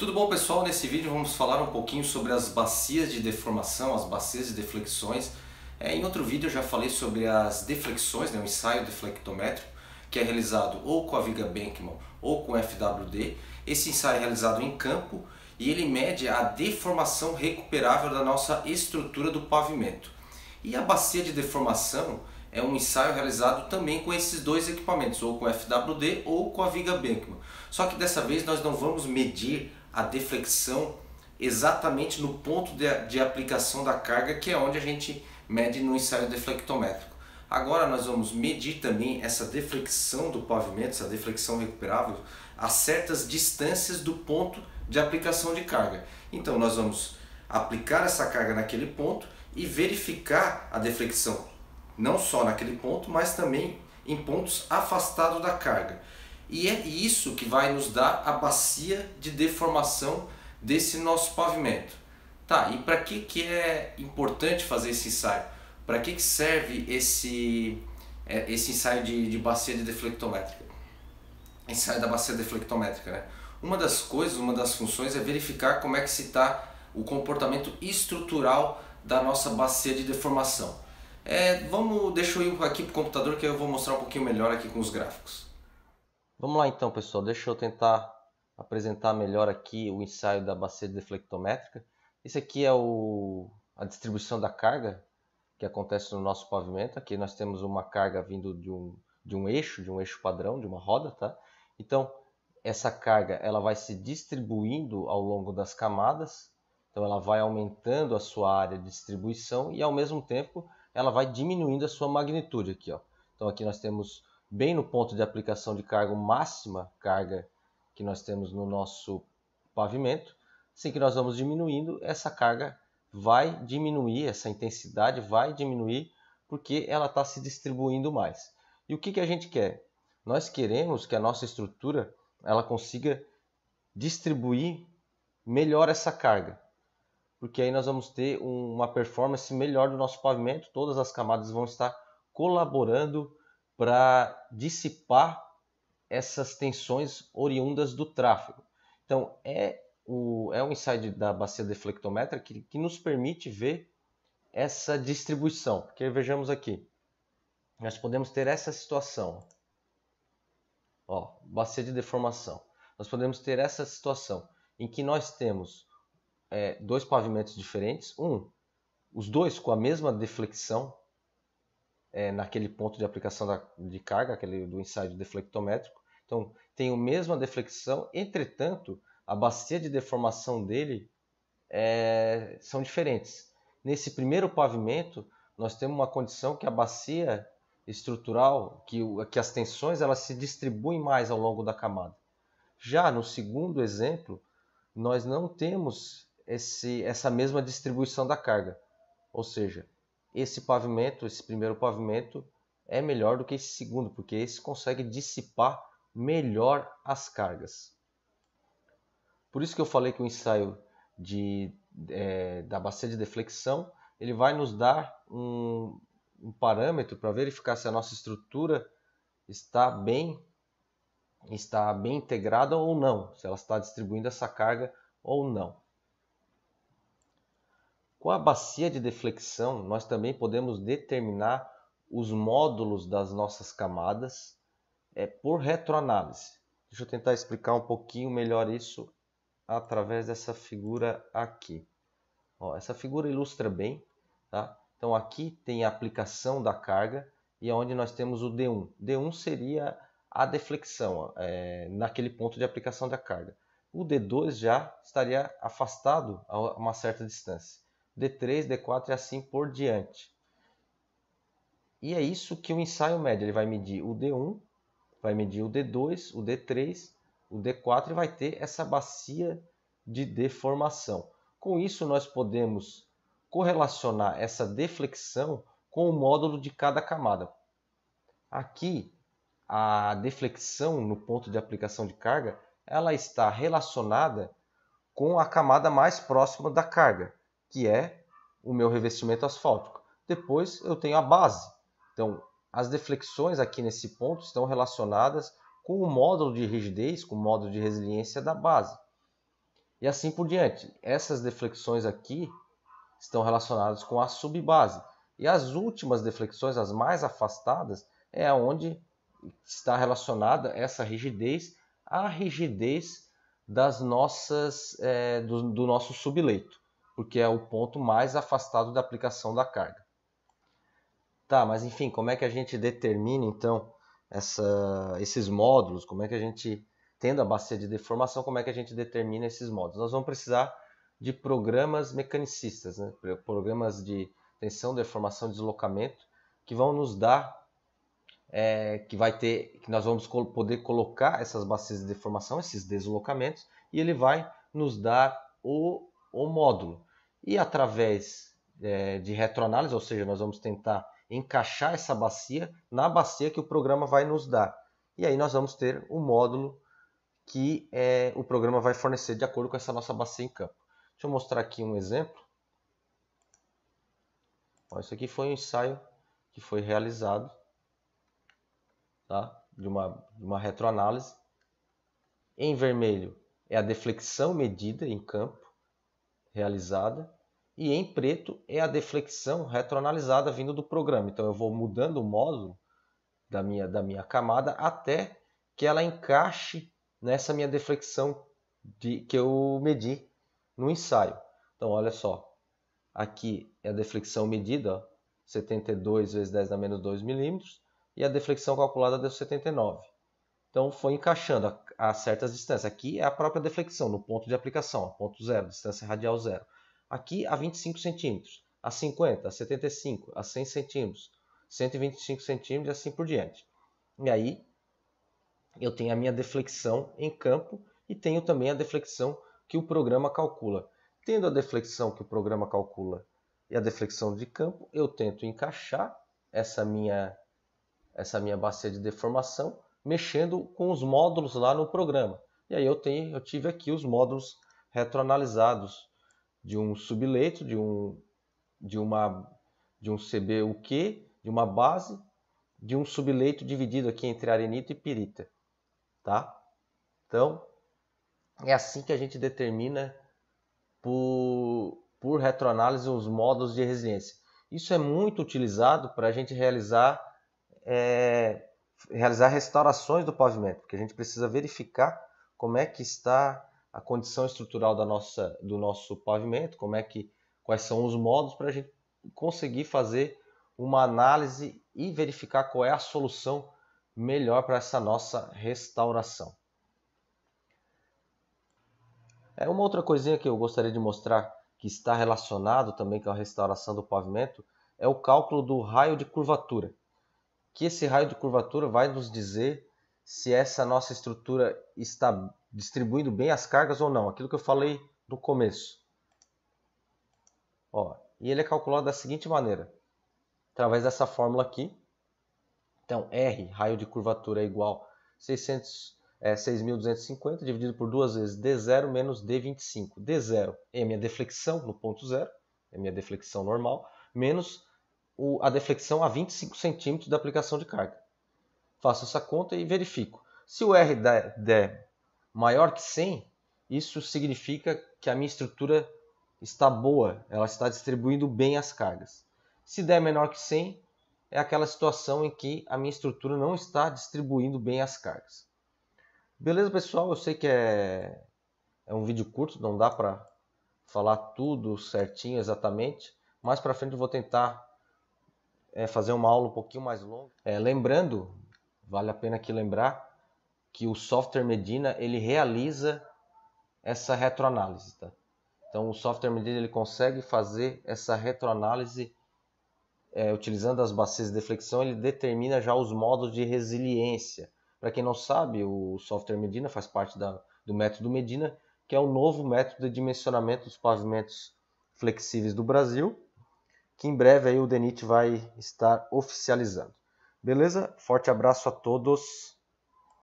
Tudo bom pessoal? Nesse vídeo vamos falar um pouquinho sobre as bacias de deformação, as bacias de deflexões. É, em outro vídeo eu já falei sobre as deflexões, né, o ensaio deflectométrico, que é realizado ou com a viga Benckman ou com FWD. Esse ensaio é realizado em campo e ele mede a deformação recuperável da nossa estrutura do pavimento. E a bacia de deformação é um ensaio realizado também com esses dois equipamentos, ou com FWD ou com a viga Benckman. Só que dessa vez nós não vamos medir a deflexão exatamente no ponto de, de aplicação da carga, que é onde a gente mede no ensaio deflectométrico. Agora nós vamos medir também essa deflexão do pavimento, essa deflexão recuperável, a certas distâncias do ponto de aplicação de carga. Então nós vamos aplicar essa carga naquele ponto e verificar a deflexão, não só naquele ponto, mas também em pontos afastados da carga. E é isso que vai nos dar a bacia de deformação desse nosso pavimento. Tá, e para que, que é importante fazer esse ensaio? Para que, que serve esse, é, esse ensaio de, de bacia de deflectométrica? Ensaio da bacia deflectométrica, né? Uma das coisas, uma das funções é verificar como é que se está o comportamento estrutural da nossa bacia de deformação. É, vamos, deixa eu ir aqui para o computador que eu vou mostrar um pouquinho melhor aqui com os gráficos. Vamos lá então, pessoal. Deixa eu tentar apresentar melhor aqui o ensaio da bacia deflectométrica. Esse aqui é o, a distribuição da carga que acontece no nosso pavimento. Aqui nós temos uma carga vindo de um, de um eixo, de um eixo padrão, de uma roda, tá? Então, essa carga ela vai se distribuindo ao longo das camadas, então ela vai aumentando a sua área de distribuição e ao mesmo tempo ela vai diminuindo a sua magnitude aqui, ó. Então aqui nós temos bem no ponto de aplicação de carga, máxima carga que nós temos no nosso pavimento. Assim que nós vamos diminuindo, essa carga vai diminuir, essa intensidade vai diminuir, porque ela está se distribuindo mais. E o que, que a gente quer? Nós queremos que a nossa estrutura ela consiga distribuir melhor essa carga, porque aí nós vamos ter uma performance melhor do nosso pavimento, todas as camadas vão estar colaborando para dissipar essas tensões oriundas do tráfego. Então, é o, é o insight da bacia deflectométrica que, que nos permite ver essa distribuição. Porque vejamos aqui, nós podemos ter essa situação. Ó, bacia de deformação. Nós podemos ter essa situação em que nós temos é, dois pavimentos diferentes. Um, os dois com a mesma deflexão, é, naquele ponto de aplicação da, de carga, aquele do ensaio deflectométrico. Então, tem a mesma deflexão, entretanto, a bacia de deformação dele é, são diferentes. Nesse primeiro pavimento, nós temos uma condição que a bacia estrutural, que, que as tensões elas se distribuem mais ao longo da camada. Já no segundo exemplo, nós não temos esse, essa mesma distribuição da carga. Ou seja, esse pavimento, esse primeiro pavimento, é melhor do que esse segundo, porque esse consegue dissipar melhor as cargas. Por isso que eu falei que o ensaio de, é, da bacia de deflexão ele vai nos dar um, um parâmetro para verificar se a nossa estrutura está bem está bem integrada ou não, se ela está distribuindo essa carga ou não. Com a bacia de deflexão, nós também podemos determinar os módulos das nossas camadas é, por retroanálise. Deixa eu tentar explicar um pouquinho melhor isso através dessa figura aqui. Ó, essa figura ilustra bem. Tá? Então aqui tem a aplicação da carga e é onde nós temos o D1. D1 seria a deflexão é, naquele ponto de aplicação da carga. O D2 já estaria afastado a uma certa distância. D3, D4 e assim por diante. E é isso que o ensaio mede. Ele vai medir o D1, vai medir o D2, o D3, o D4 e vai ter essa bacia de deformação. Com isso, nós podemos correlacionar essa deflexão com o módulo de cada camada. Aqui, a deflexão no ponto de aplicação de carga, ela está relacionada com a camada mais próxima da carga que é o meu revestimento asfáltico. Depois eu tenho a base. Então, as deflexões aqui nesse ponto estão relacionadas com o módulo de rigidez, com o módulo de resiliência da base. E assim por diante. Essas deflexões aqui estão relacionadas com a subbase. E as últimas deflexões, as mais afastadas, é onde está relacionada essa rigidez à rigidez das nossas, é, do, do nosso subleito porque é o ponto mais afastado da aplicação da carga. Tá, mas enfim, como é que a gente determina então essa, esses módulos? Como é que a gente, tendo a bacia de deformação, como é que a gente determina esses módulos? Nós vamos precisar de programas mecanicistas, né? programas de tensão, deformação e deslocamento, que vão nos dar é, que vai ter, que nós vamos poder colocar essas bacias de deformação, esses deslocamentos, e ele vai nos dar o, o módulo. E através é, de retroanálise, ou seja, nós vamos tentar encaixar essa bacia na bacia que o programa vai nos dar. E aí nós vamos ter o um módulo que é, o programa vai fornecer de acordo com essa nossa bacia em campo. Deixa eu mostrar aqui um exemplo. Ó, isso aqui foi um ensaio que foi realizado tá? de, uma, de uma retroanálise. Em vermelho é a deflexão medida em campo realizada. E em preto é a deflexão retroanalisada vindo do programa. Então eu vou mudando o módulo da minha, da minha camada até que ela encaixe nessa minha deflexão de, que eu medi no ensaio. Então olha só, aqui é a deflexão medida, ó, 72 vezes 10 a menos 2 milímetros, e a deflexão calculada deu 79. Então foi encaixando a certas distâncias. Aqui é a própria deflexão, no ponto de aplicação, ponto zero, distância radial zero. Aqui a 25 centímetros, a 50, a 75, a 100 centímetros, 125 centímetros e assim por diante. E aí eu tenho a minha deflexão em campo e tenho também a deflexão que o programa calcula. Tendo a deflexão que o programa calcula e a deflexão de campo, eu tento encaixar essa minha, essa minha bacia de deformação mexendo com os módulos lá no programa. E aí eu, tenho, eu tive aqui os módulos retroanalisados de um subleito, de um, de uma, de um CBUQ, de uma base, de um subleito dividido aqui entre arenita e pirita. Tá? Então, é assim que a gente determina por, por retroanálise os módulos de resiliência. Isso é muito utilizado para a gente realizar é, realizar restaurações do pavimento, porque a gente precisa verificar como é que está a condição estrutural da nossa, do nosso pavimento, como é que quais são os modos para a gente conseguir fazer uma análise e verificar qual é a solução melhor para essa nossa restauração. É uma outra coisinha que eu gostaria de mostrar que está relacionado também com a restauração do pavimento é o cálculo do raio de curvatura que esse raio de curvatura vai nos dizer se essa nossa estrutura está distribuindo bem as cargas ou não. Aquilo que eu falei no começo. Ó, e ele é calculado da seguinte maneira, através dessa fórmula aqui. Então, R, raio de curvatura, é igual a é, 6.250 dividido por duas vezes D0 menos D25. D0 é minha deflexão no ponto zero, é minha deflexão normal, menos o, a deflexão a 25 centímetros da aplicação de carga. Faço essa conta e verifico. Se o R der maior que 100, isso significa que a minha estrutura está boa, ela está distribuindo bem as cargas. Se der menor que 100, é aquela situação em que a minha estrutura não está distribuindo bem as cargas. Beleza, pessoal? Eu sei que é, é um vídeo curto, não dá para falar tudo certinho exatamente. Mais para frente eu vou tentar é, fazer uma aula um pouquinho mais longa. É, lembrando, vale a pena aqui lembrar, que o software Medina ele realiza essa retroanálise. Tá? Então o software Medina ele consegue fazer essa retroanálise é, utilizando as bacias de flexão ele determina já os modos de resiliência. Para quem não sabe, o software Medina faz parte da, do método Medina, que é o novo método de dimensionamento dos pavimentos flexíveis do Brasil, que em breve aí o DENIT vai estar oficializando. Beleza? Forte abraço a todos.